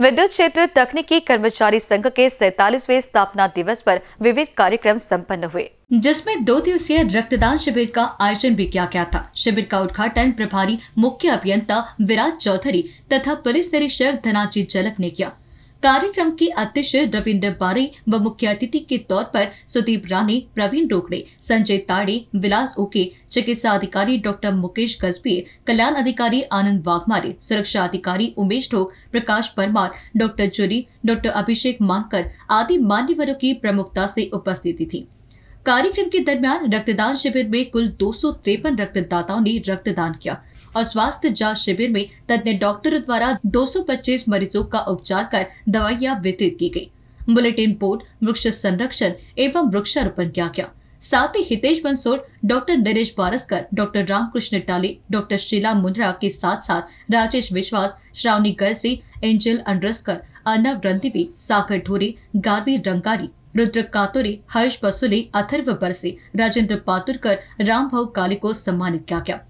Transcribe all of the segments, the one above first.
विद्युत क्षेत्र तकनीकी कर्मचारी संघ के सैतालीसवें स्थापना दिवस पर विविध कार्यक्रम संपन्न हुए जिसमें दो दिवसीय रक्तदान शिविर का आयोजन भी किया गया था शिविर का उद्घाटन प्रभारी मुख्य अभियंता विराज चौधरी तथा पुलिस निरीक्षक धनाजी जलक ने किया कार्यक्रम के अध्यक्ष रविन्द्र बारे व मुख्य अतिथि के तौर पर सुदीप रानी प्रवीण डोगरे संजय ताड़े विलास ओके चिकित्सा अधिकारी डॉक्टर मुकेश कस्बे कल्याण अधिकारी आनंद वाघमारे सुरक्षा अधिकारी उमेश ढोक प्रकाश परमार डॉक्टर जुरी डॉक्टर अभिषेक मानकर आदि मान्यवरों की प्रमुखता से उपस्थिति थी कार्यक्रम के दरमियान रक्तदान शिविर में कुल दो रक्तदाताओं ने रक्तदान किया और स्वास्थ्य जांच शिविर में तज्ञ डॉक्टरों द्वारा 225 मरीजों का उपचार कर दवाइयां वितरित की गयी बुलेटिन बोर्ड वृक्ष संरक्षण एवं वृक्षारोपण किया गया साथ ही Hitesh Bansod doctor Naresh Paraskar doctor Ramkrishna Tali doctor Sheela Mundra के साथ साथ राजेश विश्वास श्रावणी गर्जी एंजल अंडरस्कर अर्नव रंदीवी सागर ढोरे गार्वी रंगारी रुद्र कातोरी हर्ष बसुली अथर्व बरसे राजेंद्र पातुरकर भाव काली को सम्मानित किया गया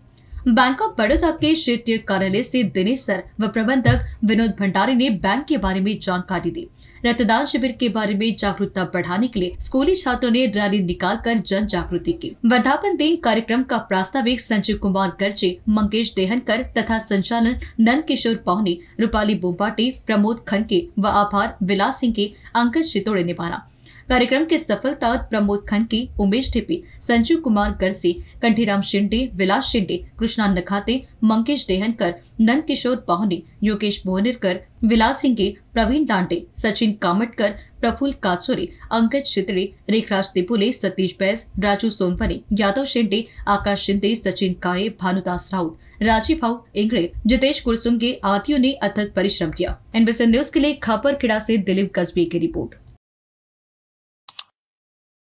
बैंक ऑफ बड़ौदा के क्षेत्रीय कार्यालय से दिनेश सर व प्रबंधक विनोद भंडारी ने बैंक के बारे में जानकारी दी रक्तदान शिविर के बारे में जागरूकता बढ़ाने के लिए स्कूली छात्रों ने रैली निकाल कर जन जागृति की वर्धापन दिन कार्यक्रम का प्रास्ताविक संजय कुमार गर्जे मंगेश देहनकर तथा संचालन नंद किशोर पौनी रूपाली बोपाटे प्रमोद खनके व आभार विलास सिंह के अंकज चितोड़े ने माना कार्यक्रम के सफलता प्रमोद खंटी उमेश ठिपी संजीव कुमार गर्सी कंठीराम शिंदे विलास शिंदे कृष्णा नखाते मंकेश देहनकर नंद किशोर पाहनी योगेश मोहनकर विलास सिंह प्रवीण दांडे सचिन कामटकर प्रफुल काचोरे अंकज छित्रे रेखराज तिपुले सतीश बैस राजू सोनवने यादव शिंदे आकाश शिंदे सचिन काले भानुदास राउत राजीव भाव इंगड़े जितेश कुरसुंगे आदियों ने अथक परिश्रम किया एनबीसी न्यूज के लिए खापर खेड़ा ऐसी दिलीप गजबी की रिपोर्ट